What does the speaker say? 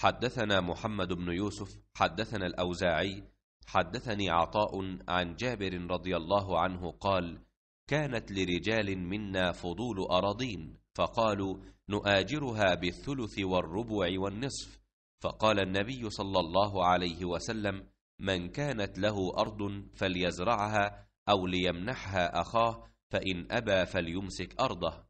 حدثنا محمد بن يوسف حدثنا الأوزاعي حدثني عطاء عن جابر رضي الله عنه قال كانت لرجال منا فضول أراضين فقالوا نؤاجرها بالثلث والربع والنصف فقال النبي صلى الله عليه وسلم من كانت له أرض فليزرعها أو ليمنحها أخاه فإن أبى فليمسك أرضه